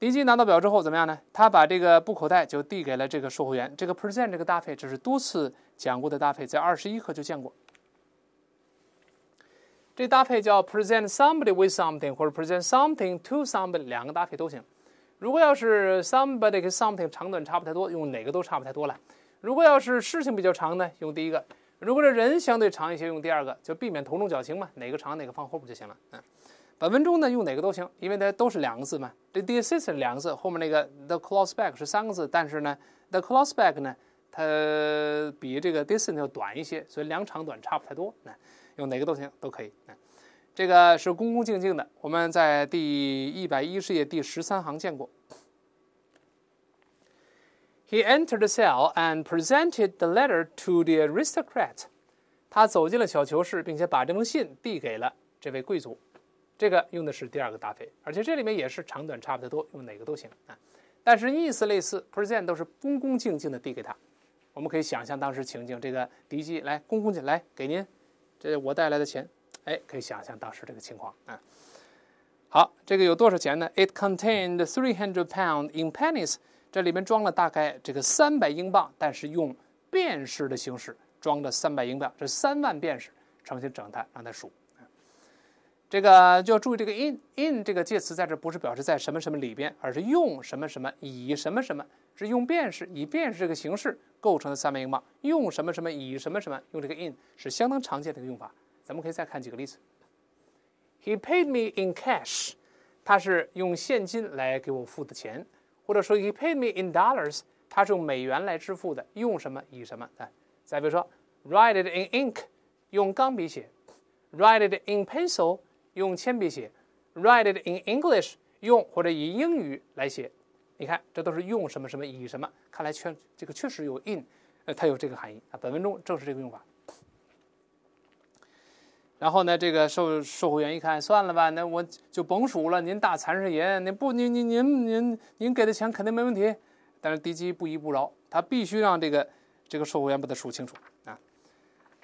林基拿到表之后怎么样呢？他把这个布口袋就递给了这个售货员。这个 present 这个搭配，这是多次讲过的搭配，在二十一课就见过。这搭配叫 present somebody with something，或者 present something to somebody，两个搭配都行。如果要是 somebody 跟 something 长短差不太多，用哪个都差不太多了。如果要是事情比较长呢，用第一个；如果这人相对长一些，用第二个，就避免头重脚轻嘛。哪个长哪个放后边就行了。嗯。本文中呢，用哪个都行，因为它都是两个字嘛。这 d e the assistant 两个字，后面那个 the closeback 是三个字，但是呢，the closeback 呢，它比这个 d s i s t a n t 要短一些，所以两长短差不太多。用哪个都行，都可以。这个是恭恭敬敬的，我们在第一百一十页第十三行见过。He entered the cell and presented the letter to the aristocrat。他走进了小囚室，并且把这封信递给了这位贵族。这个用的是第二个搭配，而且这里面也是长短差不太多，用哪个都行啊。但是意思类似，present 都是恭恭敬敬的递给他。我们可以想象当时情景：这个敌机来恭恭敬来给您，这我带来的钱。哎，可以想象当时这个情况啊。好，这个有多少钱呢？It contained three hundred pounds in pennies。这里面装了大概这个三百英镑，但是用便士的形式装的三百英镑，这三万便士，重新整他让他数。这个就要注意，这个 in in 这个介词在这不是表示在什么什么里边，而是用什么什么以什么什么，是用变式以变式这个形式构成的三面英镑，用什么什么以什么什么，用这个 in 是相当常见的一个用法。咱们可以再看几个例子。He paid me in cash，他是用现金来给我付的钱，或者说 He paid me in dollars，他是用美元来支付的。用什么以什么？哎，再比如说，write it in ink，用钢笔写；write it in pencil。用铅笔写，write it in English，用或者以英语来写。你看，这都是用什么什么，以什么？看来确这个确实有 in，呃，它有这个含义啊。本文中正是这个用法。然后呢，这个售售货员一看，算了吧，那我就甭数了。您大财神爷，您不，您您您您您给的钱肯定没问题。但是迪基不依不饶，他必须让这个这个售货员把它数清楚啊。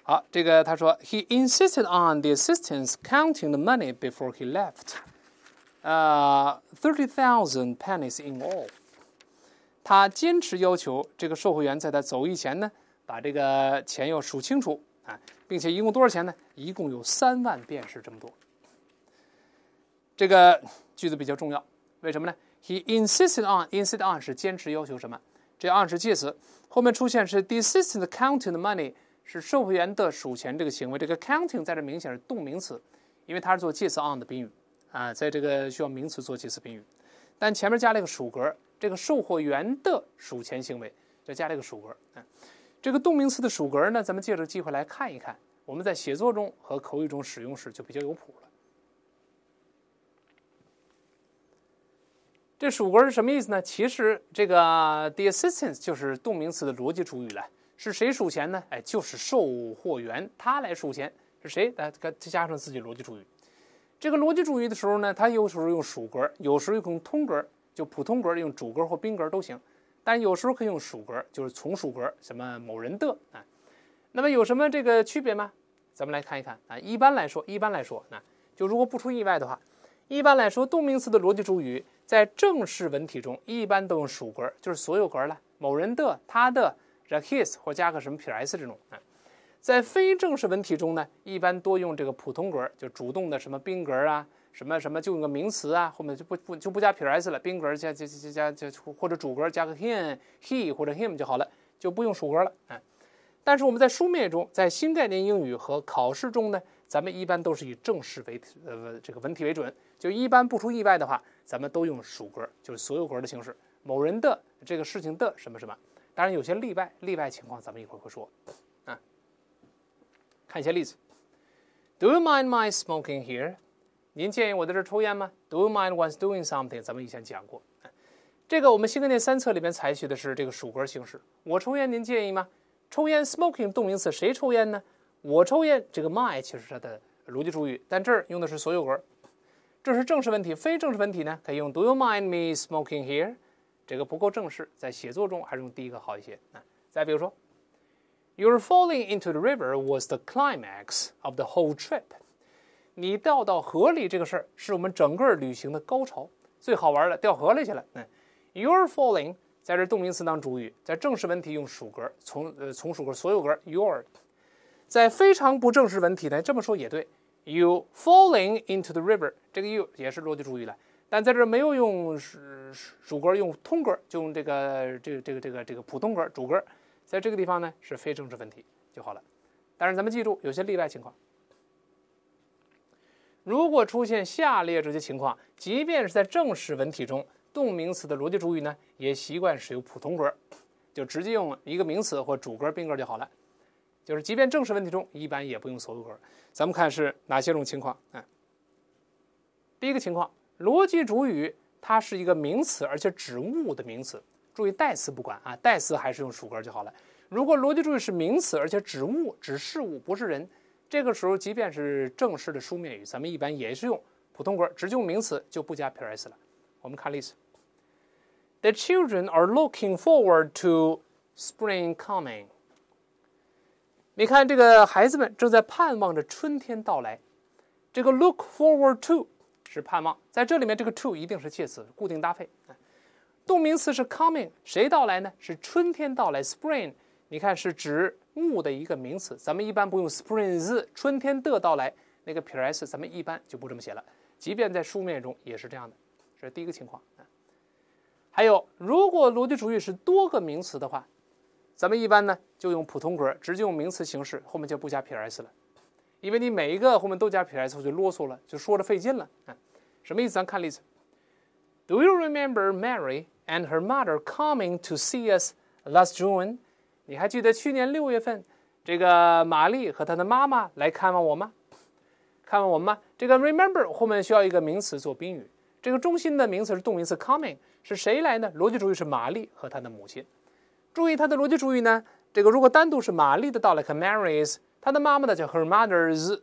好，这个他说，He insisted on the assistant counting the money before he left. 呃，thirty thousand pennies in all. 他坚持要求这个售货员在他走以前呢，把这个钱要数清楚啊，并且一共多少钱呢？一共有三万便士这么多。这个句子比较重要，为什么呢？He insisted on insist on 是坚持要求什么？这 on 是介词，后面出现是 the assistant counting the money。是售货员的数钱这个行为，这个 counting 在这明显是动名词，因为它是做介词 on 的宾语啊，在这个需要名词做介词宾语，但前面加了一个数格，这个售货员的数钱行为就加了一个数格啊。这个动名词的数格呢，咱们借着机会来看一看，我们在写作中和口语中使用时就比较有谱了。这数格是什么意思呢？其实这个 the assistant 就是动名词的逻辑主语了。是谁数钱呢？哎，就是售货员，他来数钱。是谁？来，再加上自己逻辑主语。这个逻辑主语的时候呢，他有时候用属格，有时候用通格，就普通格用主格或宾格都行。但有时候可以用属格，就是从属格，什么某人的啊。那么有什么这个区别吗？咱们来看一看啊。一般来说，一般来说，那就如果不出意外的话，一般来说动名词的逻辑主语在正式文体中一般都用属格，就是所有格了，某人的、他的。加 his 或加个什么撇 s 这种啊，在非正式文体中呢，一般多用这个普通格，就主动的什么宾格啊，什么什么就用个名词啊，后面就不不就不加撇 s 了，宾格加加加加加或者主格加个 him he 或者 him 就好了，就不用属格了啊。但是我们在书面中，在新概念英语和考试中呢，咱们一般都是以正式为呃这个文体为准，就一般不出意外的话，咱们都用属格，就是所有格的形式，某人的这个事情的什么什么。当然有些例外，例外情况咱们一会儿会说，啊，看一些例子。Do you mind my smoking here？您建议我在这抽烟吗？Do you mind one's doing something？咱们以前讲过，这个我们新概念三册里面采取的是这个属格形式。我抽烟您建议吗？抽烟 smoking 动名词，谁抽烟呢？我抽烟，这个 my 其实它的逻辑主语，但这儿用的是所有格。这是正式问题，非正式问题呢，可以用 Do you mind me smoking here？这个不够正式，在写作中还是用第一个好一些啊。再比如说，Your falling into the river was the climax of the whole trip。你掉到河里这个事儿是我们整个旅行的高潮，最好玩了，掉河里去了。嗯，Your falling 在这动名词当主语，在正式文体用属格，从呃从属格所有格 your。在非常不正式文体呢，这么说也对，You falling into the river，这个 you 也是逻辑主语了。但在这儿没有用是主格，用通格，就用这个这个这个这个这个普通格主格，在这个地方呢是非正式文体就好了。但是咱们记住有些例外情况，如果出现下列这些情况，即便是在正式文体中，动名词的逻辑主语呢也习惯使用普通格，就直接用一个名词或主格宾格就好了。就是即便正式文体中一般也不用所有格。咱们看是哪些种情况？哎，第一个情况。逻辑主语它是一个名词，而且指物的名词。注意代词不管啊，代词还是用属格就好了。如果逻辑主语是名词，而且指物、指事物，不是人，这个时候即便是正式的书面语，咱们一般也是用普通格，只用名词就不加 s 了。我们看例子：The children are looking forward to spring coming。你看，这个孩子们正在盼望着春天到来。这个 look forward to。是盼望，在这里面，这个 to 一定是介词，固定搭配。动名词是 coming，谁到来呢？是春天到来，spring。你看，是指物的一个名词，咱们一般不用 springs，春天的到来，那个撇 s，咱们一般就不这么写了。即便在书面中也是这样的。这是第一个情况。还有，如果逻辑主语是多个名词的话，咱们一般呢就用普通格，直接用名词形式，后面就不加撇 s 了。因为你每一个后面都加撇 's，就啰嗦了，就说着费劲了啊。什么意思？咱看例子。Do you remember Mary and her mother coming to see us last June？你还记得去年六月份这个玛丽和她的妈妈来看望我吗？看望我吗？这个 remember 后面需要一个名词做宾语。这个中心的名词是动名词 coming，是谁来呢？逻辑主语是玛丽和她的母亲。注意它的逻辑主语呢？这个如果单独是玛丽的到来，可 Mary's。他的妈妈呢叫 her mother's，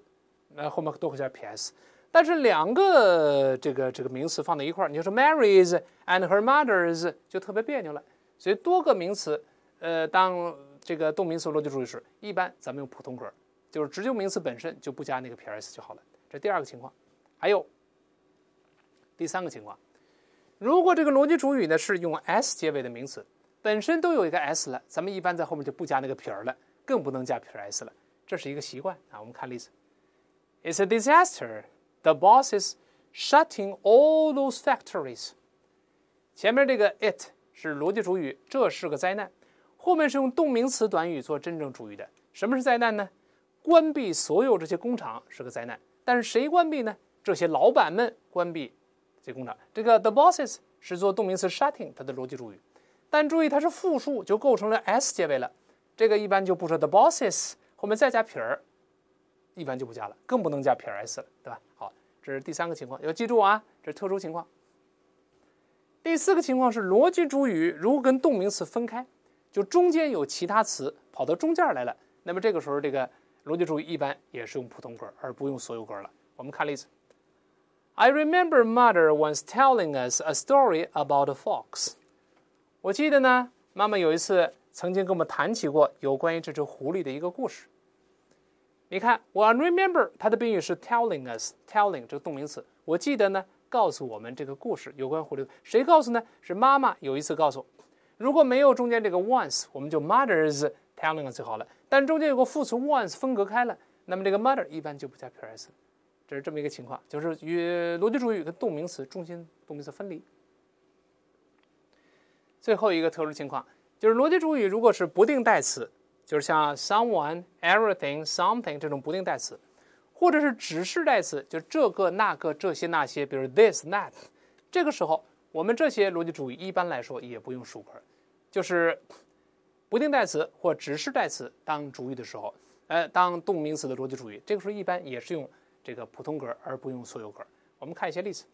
那后面都会加撇 s。但是两个这个这个名词放在一块儿，你就说 Mary's and her mother's 就特别别扭了。所以多个名词，呃，当这个动名词逻辑主语时，一般咱们用普通格，就是直接名词本身就不加那个撇 s 就好了。这第二个情况，还有第三个情况，如果这个逻辑主语呢是用 s 结尾的名词，本身都有一个 s 了，咱们一般在后面就不加那个撇儿了，更不能加撇 s 了。这是一个习惯啊，我们看例子。It's a disaster. The bosses shutting all those factories. 前面这个 it 是逻辑主语，这是个灾难。后面是用动名词短语做真正主语的。什么是灾难呢？关闭所有这些工厂是个灾难。但是谁关闭呢？这些老板们关闭这工厂。这个 the bosses 是做动名词 shutting 它的逻辑主语，但注意它是复数，就构成了 s 结尾了。这个一般就不说 the bosses。我们再加撇儿，一般就不加了，更不能加撇 s 了，对吧？好，这是第三个情况，要记住啊，这是特殊情况。第四个情况是逻辑主语如果跟动名词分开，就中间有其他词跑到中间来了，那么这个时候这个逻辑主语一般也是用普通格，而不用所有格了。我们看例子：I remember mother once telling us a story about a fox。我记得呢，妈妈有一次曾经跟我们谈起过有关于这只狐狸的一个故事。你看，我 remember 它的宾语是 telling us，telling 这个动名词，我记得呢，告诉我们这个故事有关狐狸。谁告诉呢？是妈妈有一次告诉如果没有中间这个 once，我们就 mother's telling 最好了。但中间有个副词 once 分隔开了，那么这个 mother 一般就不加 s，这是这么一个情况，就是与逻辑主语跟动名词中心动名词分离。最后一个特殊情况就是逻辑主语如果是不定代词。就是像 someone、everything、something 这种不定代词，或者是指示代词，就这个、那个、这些、那些，比如 this、that。这个时候，我们这些逻辑主语一般来说也不用 super，就是不定代词或指示代词当主语的时候，呃，当动名词的逻辑主语，这个时候一般也是用这个普通格，而不用所有格。我们看一些例子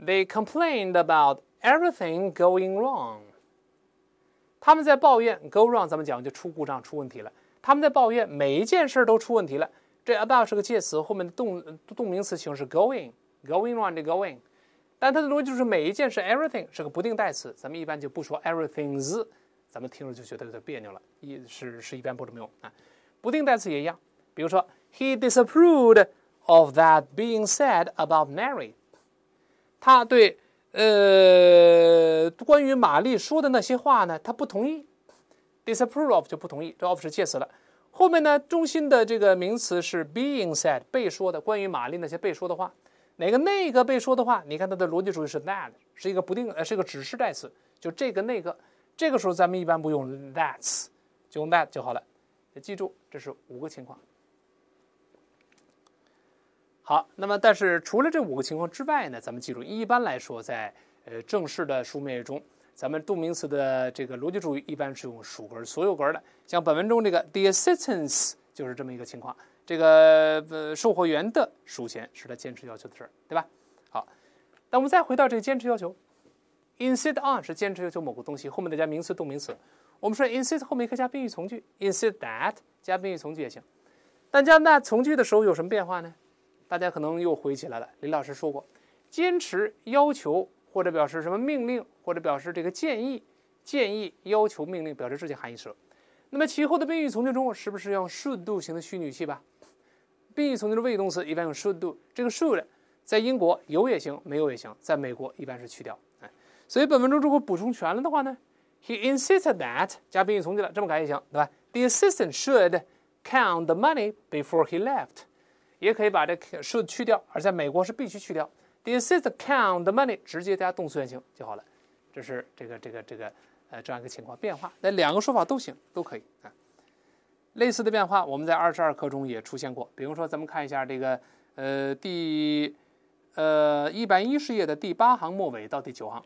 ：They complained about everything going wrong。他们在抱怨，go wrong，咱们讲就出故障、出问题了。他们在抱怨每一件事都出问题了。这 about 是个介词，后面的动动名词形式 going，going wrong 的 going，但它的逻辑就是每一件事 everything 是个不定代词，咱们一般就不说 everything's，咱们听着就觉得有点别扭了，是是一般不怎么用啊。不定代词也一样，比如说 he disapproved of that being said about Mary，他对。呃，关于玛丽说的那些话呢，他不同意。d i s a p p r o v of 就不同意。这 of 是介词了。后面呢，中心的这个名词是 being said 被说的。关于玛丽那些被说的话，哪个那个被说的话？你看它的逻辑主语是 that，是一个不定呃，是一个指示代词，就这个那个。这个时候咱们一般不用 that，就用 that 就好了。记住，这是五个情况。好，那么但是除了这五个情况之外呢，咱们记住，一般来说，在呃正式的书面中，咱们动名词的这个逻辑主语一般是用属格、所有格的。像本文中这个 the assistant 就是这么一个情况。这个呃，售货员的数钱是他坚持要求的事儿，对吧？好，那我们再回到这个坚持要求，insist on 是坚持要求某个东西，后面得加名词、动名词。我们说 insist 后面可以加宾语从句，insist that 加宾语从句也行。但加 that 从句的时候有什么变化呢？大家可能又回起来了。李老师说过，坚持要求或者表示什么命令，或者表示这个建议、建议、要求、命令，表示这些含义时，那么其后的宾语从句中是不是用 should do 型的虚拟语气吧？宾语从句的谓语动词一般用 should do。这个 should 在英国有也行，没有也行。在美国一般是去掉。哎，所以本文中如果补充全了的话呢，He insisted that 加宾语从句了，这么改也行，对吧？The assistant should count the money before he left。也可以把这 should 去掉，而在美国是必须去掉。This is count the money，直接加动词原形就好了。这是这个这个这个呃这样一个情况变化，那两个说法都行，都可以啊。类似的变化我们在二十二课中也出现过，比如说咱们看一下这个呃第呃一百一十页的第八行末尾到第九行。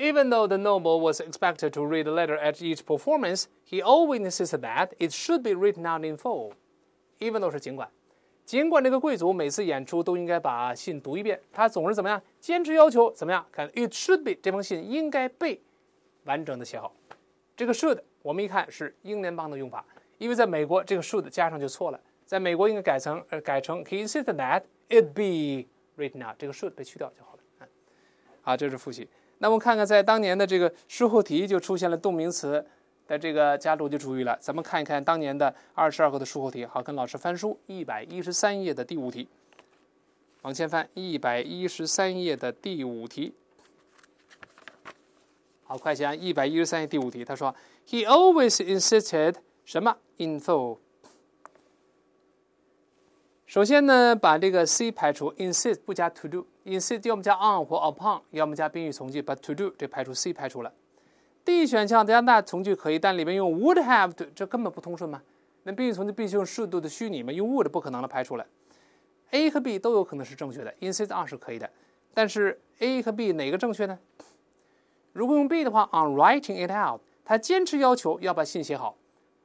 Even though the noble was expected to read a letter at each performance, he always insisted that it should be written out in full. even though 是尽管，尽管这个贵族每次演出都应该把信读一遍，他总是怎么样？坚持要求怎么样？看，it should be 这封信应该被完整的写好。这个 should 我们一看是英联邦的用法，因为在美国这个 should 加上就错了，在美国应该改成呃改成 he insist e d that it be written out，这个 should 被去掉就好了。啊，这是复习。那我们看看，在当年的这个术后题就出现了动名词的这个加入就注意了。咱们看一看当年的二十二个的术后题，好，跟老师翻书一百一十三页的第五题，往前翻一百一十三页的第五题，好，快写啊！一百一十三页第五题，他说，He always insisted 什么 in full。首先呢，把这个 C 排除。insist 不加 to do，insist 要么加 on 或 upon，要么加宾语从句，把 to do 这排除，C 排除了。D 选项加 that 从句可以，但里面用 would have to，这根本不通顺嘛。那宾语从句必须用 should do 的虚拟嘛，用 would 不可能的，排除了。A 和 B 都有可能是正确的，insist on 是可以的。但是 A 和 B 哪个正确呢？如果用 B 的话，on writing it out，他坚持要求要把信写好，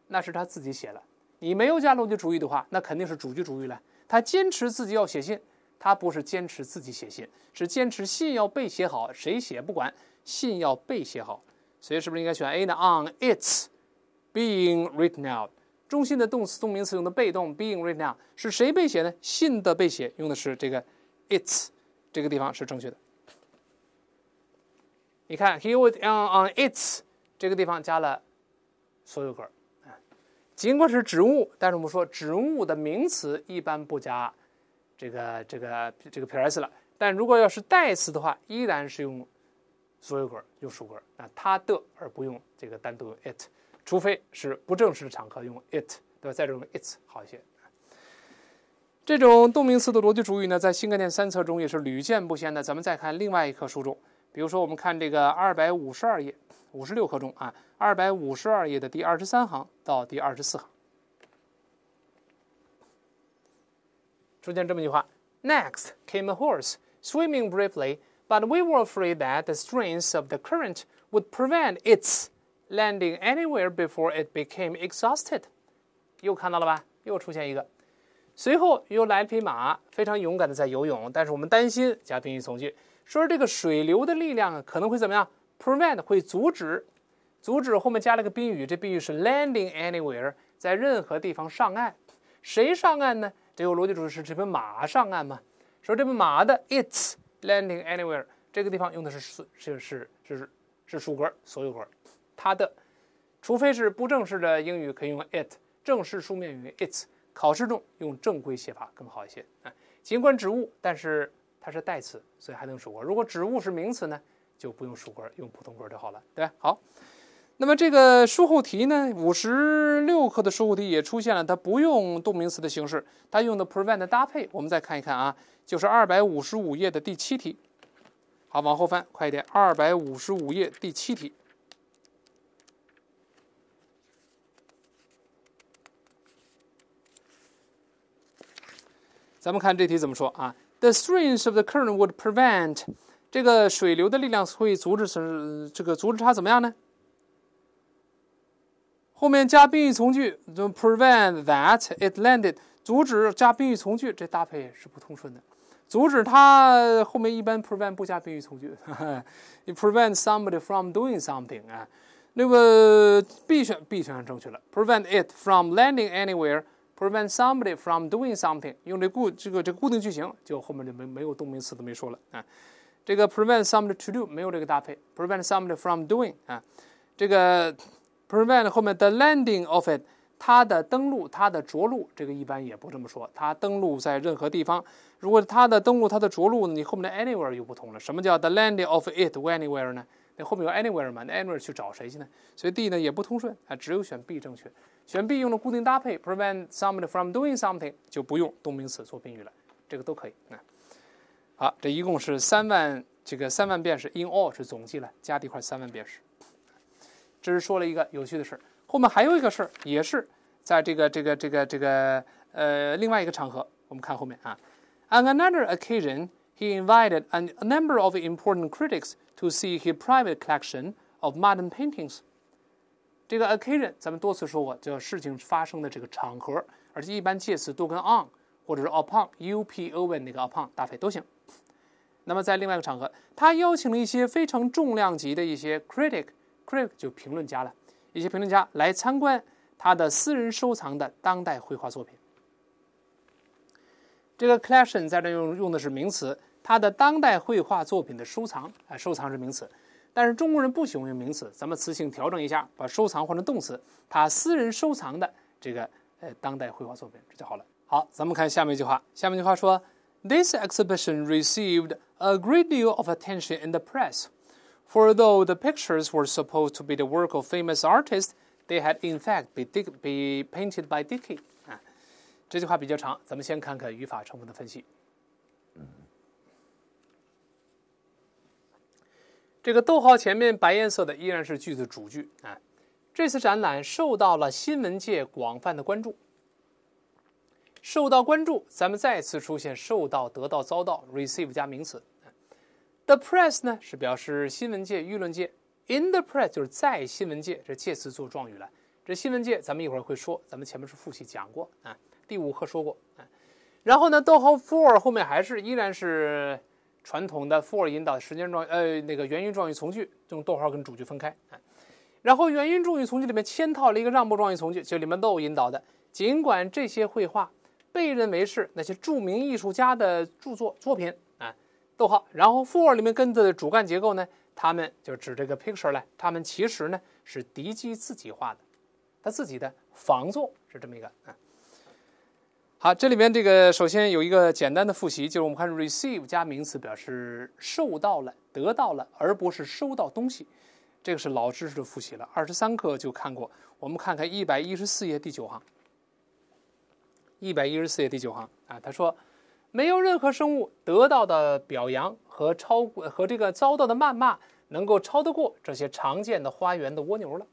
那是他自己写了。你没有加逻辑主语的话，那肯定是主句主语了。他坚持自己要写信，他不是坚持自己写信，是坚持信要被写好。谁写不管，信要被写好。所以是不是应该选 A 呢？On its being written out，中心的动词动名词用的被动 being written out 是谁被写呢？信的被写用的是这个 its，这个地方是正确的。你看，he was on on its 这个地方加了所有格。尽管是植物，但是我们说植物的名词一般不加这个这个这个撇 s 了。但如果要是代词的话，依然是用所有格，用数格，啊，它的，而不用这个单独用 it，除非是不正式的场合用 it，对吧？在这用 it s 好一些。这种动名词的逻辑主语呢，在新概念三册中也是屡见不鲜的。咱们再看另外一课书中，比如说我们看这个二百五十二页。五十六课中啊，二百五十二页的第二十三行到第二十四行，出现这么一句话：Next came a horse swimming bravely, but we were afraid that the strength of the current would prevent its landing anywhere before it became exhausted。又看到了吧？又出现一个，随后又来一匹马，非常勇敢的在游泳，但是我们担心加宾语从句，说这个水流的力量可能会怎么样？prevent 会阻止，阻止后面加了个宾语，这宾语是 landing anywhere，在任何地方上岸。谁上岸呢？这个逻辑主是这匹马上岸嘛？说这匹马的 its landing anywhere，这个地方用的是是是是是是属格所有格，它的。除非是不正式的英语可以用 it，正式书面语 its，考试中用正规写法更好一些啊。尽管指物，但是它是代词，所以还能属格。如果指物是名词呢？就不用书根，用普通根就好了，对吧？好，那么这个术后题呢，五十六课的术后题也出现了，它不用动名词的形式，它用的 prevent 搭配。我们再看一看啊，就是二百五十五页的第七题。好，往后翻，快一点，二百五十五页第七题。咱们看这题怎么说啊？The s t r i n g s of the current would prevent 这个水流的力量会阻止是这个阻止它怎么样呢？后面加宾语从句，就 prevent that it landed。阻止加宾语从句，这搭配是不通顺的。阻止它后面一般 prevent 不加宾语从句，你 prevent somebody from doing something 啊。那么 B 选 B 选项正确了，prevent it from landing anywhere，prevent somebody from doing something，用这固这个这个固定句型，就后面就没没有动名词都没说了啊。这个 prevent somebody to do 没有这个搭配，prevent somebody from doing 啊。这个 prevent 后面 the landing of it，它的登陆、它的着陆，这个一般也不这么说。它登陆在任何地方，如果它的登陆、它的着陆，你后面的 anywhere 又不同了。什么叫 the landing of it anywhere 呢？那后面有 anywhere 吗？那 anywhere 去找谁去呢？所以 D 呢也不通顺啊，只有选 B 正确。选 B 用了固定搭配 prevent somebody from doing something，就不用动名词做宾语了，这个都可以啊。好，这一共是三万，这个三万便士。In all 是总计了，加了一块三万便士。这是说了一个有趣的事儿。后面还有一个事儿，也是在这个这个这个这个呃另外一个场合。我们看后面啊。On another occasion, he invited a number of important critics to see his private collection of modern paintings. 这个 occasion 咱们多次说过，叫事情发生的这个场合，而且一般介词都跟 on 或者是 upon、up、upon 那个 upon 搭配都行。那么，在另外一个场合，他邀请了一些非常重量级的一些 critic，critic 就评论家了，一些评论家来参观他的私人收藏的当代绘画作品。这个 collection 在这用用的是名词，他的当代绘画作品的收藏啊，收藏是名词，但是中国人不喜欢用名词，咱们词性调整一下，把收藏换成动词，他私人收藏的这个呃当代绘画作品，这就好了。好，咱们看下面一句话，下面一句话说。This exhibition received a great deal of attention in the press, for though the pictures were supposed to be the work of famous artists, they had in fact been be painted by Dickey. Ah, 受到关注，咱们再次出现受到、得到、遭到 （receive 加名词）。The press 呢是表示新闻界、舆论界。In the press 就是在新闻界，这介词做状语了。这新闻界咱们一会儿会说，咱们前面是复习讲过啊，第五课说过啊。然后呢，逗号 for 后面还是依然是传统的 for 引导时间状呃那个原因状语从句，用逗号跟主句分开啊。然后原因状语从句里面嵌套了一个让步状语从句，就里面 h o 引导的。尽管这些绘画。被认为是那些著名艺术家的著作作品啊，逗号，然后 for 里面跟着主干结构呢，他们就指这个 picture 来，他们其实呢是敌机自己画的，他自己的仿作是这么一个啊。好，这里面这个首先有一个简单的复习，就是我们看 receive 加名词表示受到了得到了，而不是收到东西。这个是老知识的复习了，二十三课就看过。我们看看一百一十四页第九行。一百一十四页第九行啊，他说，没有任何生物得到的表扬和超和这个遭到的谩骂能够超得过这些常见的花园的蜗牛了。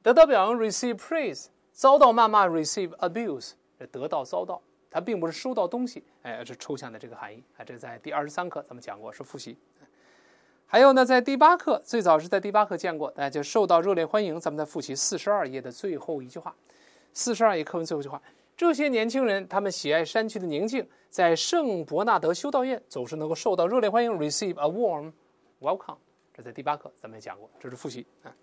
得到表扬 receive praise，遭到谩骂 receive abuse，得到遭到，它并不是收到东西，哎，是抽象的这个含义啊。这在第二十三课咱们讲过，是复习。还有呢，在第八课最早是在第八课见过，家就受到热烈欢迎。咱们在复习四十二页的最后一句话，四十二页课文最后一句话。这些年轻人，他们喜爱山区的宁静，在圣伯纳德修道院总是能够受到热烈欢迎，receive a warm welcome。这在第八课咱们也讲过，这是复习啊。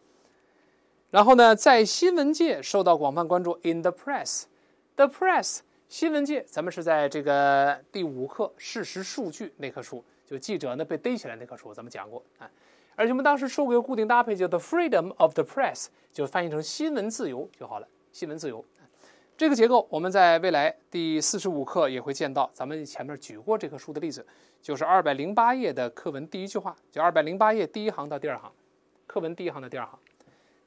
然后呢，在新闻界受到广泛关注，in the press，the press，新闻界，咱们是在这个第五课事实数据那棵树，就记者呢被逮起来那棵树，咱们讲过啊。而且我们当时说过一个固定搭配，叫 the freedom of the press，就翻译成新闻自由就好了，新闻自由。这个结构我们在未来第四十五课也会见到。咱们前面举过这棵树的例子，就是二百零八页的课文第一句话，就二百零八页第一行到第二行，课文第一行到第二行，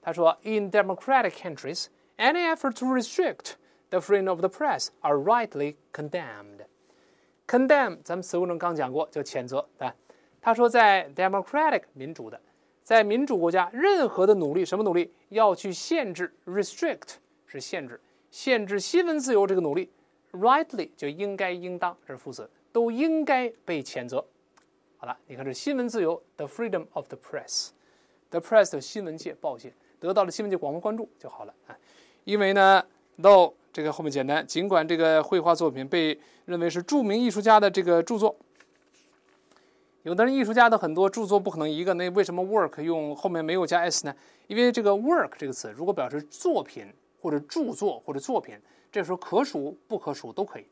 他说：“In democratic countries, any effort to restrict the freedom of the press are rightly condemned. Condemn，咱们词汇中刚讲过，叫谴责，对吧？他说，在 democratic 民主的，在民主国家，任何的努力，什么努力，要去限制，restrict 是限制。”限制新闻自由这个努力，rightly 就应该应当，这是副词，都应该被谴责。好了，你看这新闻自由，the freedom of the press，the press 新闻界、报界得到了新闻界广泛关注就好了啊。因为呢，no 这个后面简单，尽管这个绘画作品被认为是著名艺术家的这个著作，有的人艺术家的很多著作不可能一个，那为什么 work 用后面没有加 s 呢？因为这个 work 这个词如果表示作品。或者著作或者作品，这时候可数不可数都可以，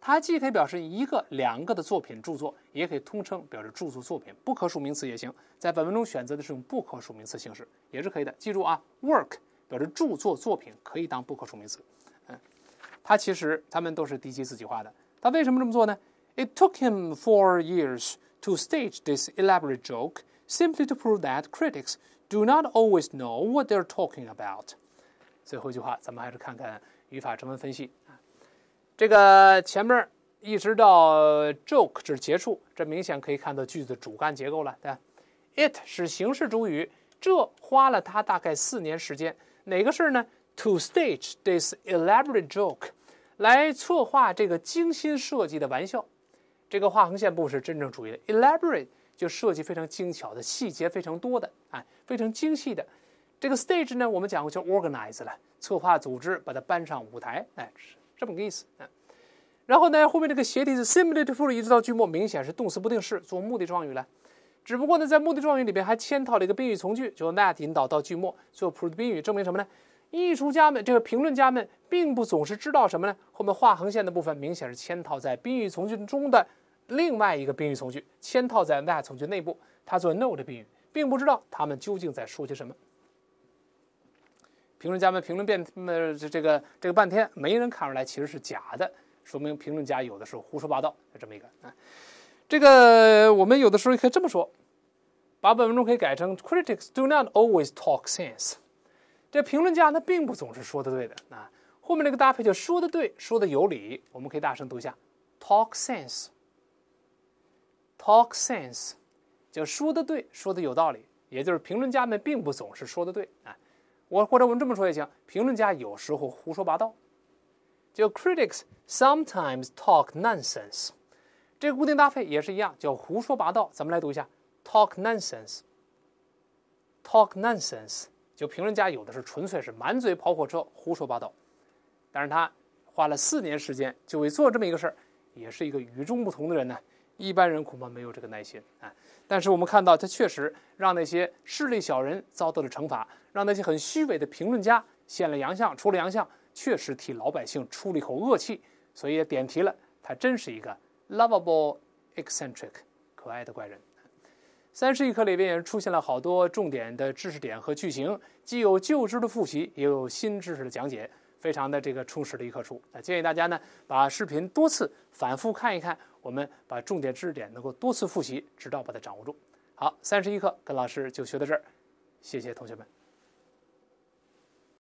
它既可以表示一个两个的作品著作，也可以通称表示著作作品，不可数名词也行。在本文中选择的是用不可数名词形式，也是可以的。记住啊，work 表示著作作品可以当不可数名词。嗯，它其实它们都是 D J 自己画的。他为什么这么做呢？It took him four years to stage this elaborate joke simply to prove that critics do not always know what they're talking about. 最后一句话，咱们还是看看语法成分分析啊。这个前面一直到 joke 是结束，这明显可以看到句子主干结构了，对吧？It 是形式主语，这花了他大概四年时间，哪个事儿呢？To stage this elaborate joke，来策划这个精心设计的玩笑，这个画横线部是真正主义的 Elaborate 就设计非常精巧的，细节非常多的，啊，非常精细的。这个 stage 呢，我们讲过叫 o r g a n i z e 了，策划组织把它搬上舞台，哎，这么个意思。嗯，然后呢，后面这个斜体是 simply to p u o v e 一直到句末，明显是动词不定式做目的状语了。只不过呢，在目的状语里边还嵌套了一个宾语从句，就 that 引导到句末做 p r o 宾语，证明什么呢？艺术家们，这个评论家们并不总是知道什么呢？后面画横线的部分明显是嵌套在宾语从句中的另外一个宾语从句，嵌套在 that 从句内部，它做 know 的宾语，并不知道他们究竟在说些什么。评论家们评论变呃，这个这个半天没人看出来，其实是假的，说明评论家有的时候胡说八道，就这么一个啊。这个我们有的时候可以这么说，把本文中可以改成 “critics do not always talk sense”。这评论家呢，并不总是说的对的啊。后面这个搭配就说的对，说的有理，我们可以大声读一下：“talk sense, talk sense”，就说的对，说的有道理，也就是评论家们并不总是说的对啊。我或者我们这么说也行，评论家有时候胡说八道，就 critics sometimes talk nonsense。这个固定搭配也是一样，叫胡说八道。咱们来读一下，talk nonsense，talk nonsense。就评论家有的是纯粹是满嘴跑火车，胡说八道。但是他花了四年时间就为做这么一个事儿，也是一个与众不同的人呢。一般人恐怕没有这个耐心啊！但是我们看到，他确实让那些势利小人遭到了惩罚，让那些很虚伪的评论家现了洋相，出了洋相，确实替老百姓出了一口恶气。所以也点题了，他真是一个 lovable eccentric 可爱的怪人。三十一课里边也出现了好多重点的知识点和句型，既有旧知的复习，也有新知识的讲解，非常的这个充实的一课书那建议大家呢，把视频多次反复看一看。我们把重点知识点能够多次复习，直到把它掌握住。好，三十一课跟老师就学到这儿，谢谢同学们。